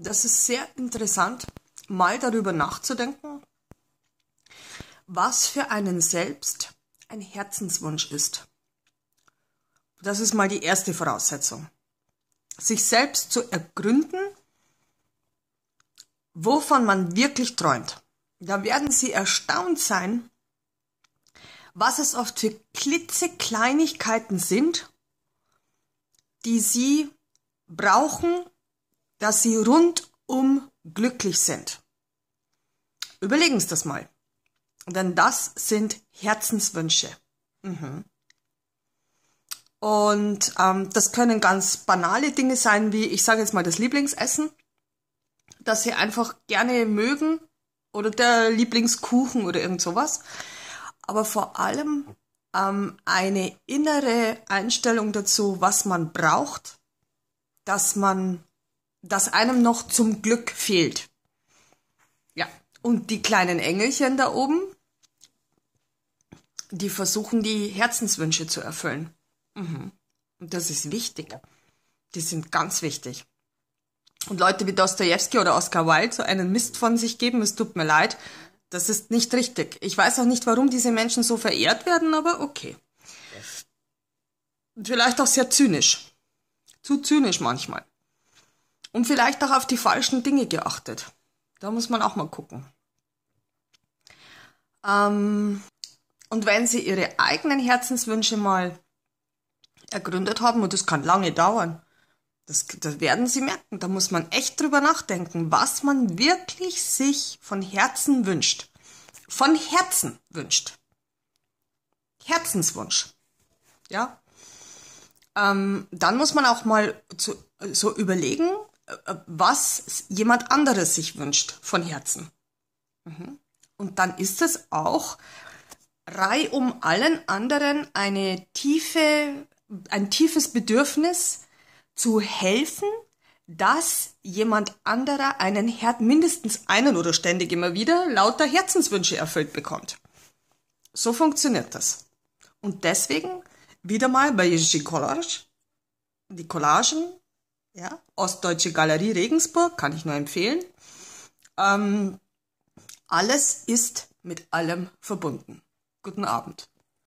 das ist sehr interessant, mal darüber nachzudenken, was für einen selbst ein Herzenswunsch ist. Das ist mal die erste Voraussetzung. Sich selbst zu ergründen, wovon man wirklich träumt. Da werden Sie erstaunt sein, was es oft für klitzekleinigkeiten sind, die Sie brauchen, dass sie rundum glücklich sind. Überlegen Sie das mal. Denn das sind Herzenswünsche. Mhm. Und ähm, das können ganz banale Dinge sein, wie ich sage jetzt mal das Lieblingsessen, das Sie einfach gerne mögen oder der Lieblingskuchen oder irgend sowas. Aber vor allem ähm, eine innere Einstellung dazu, was man braucht, dass man das einem noch zum Glück fehlt. Ja, und die kleinen Engelchen da oben, die versuchen die Herzenswünsche zu erfüllen. Mhm. Und das ist wichtig. Die sind ganz wichtig. Und Leute wie Dostoevsky oder Oscar Wilde so einen Mist von sich geben, es tut mir leid, das ist nicht richtig. Ich weiß auch nicht, warum diese Menschen so verehrt werden, aber okay. Und Vielleicht auch sehr zynisch. Zu zynisch manchmal. Und vielleicht auch auf die falschen Dinge geachtet. Da muss man auch mal gucken. Ähm, und wenn Sie Ihre eigenen Herzenswünsche mal ergründet haben, und das kann lange dauern, das, das werden Sie merken, da muss man echt drüber nachdenken, was man wirklich sich von Herzen wünscht. Von Herzen wünscht. Herzenswunsch. Ja? Ähm, dann muss man auch mal zu, so überlegen, äh, was jemand anderes sich wünscht von Herzen. Mhm. Und dann ist es auch um allen anderen eine tiefe, ein tiefes Bedürfnis zu helfen, dass jemand anderer einen Herd mindestens einen oder ständig immer wieder lauter Herzenswünsche erfüllt bekommt. So funktioniert das. Und deswegen wieder mal bei Jerzy Collage, die Collagen ja? Ostdeutsche Galerie Regensburg, kann ich nur empfehlen. Ähm, alles ist mit allem verbunden. Guten Abend.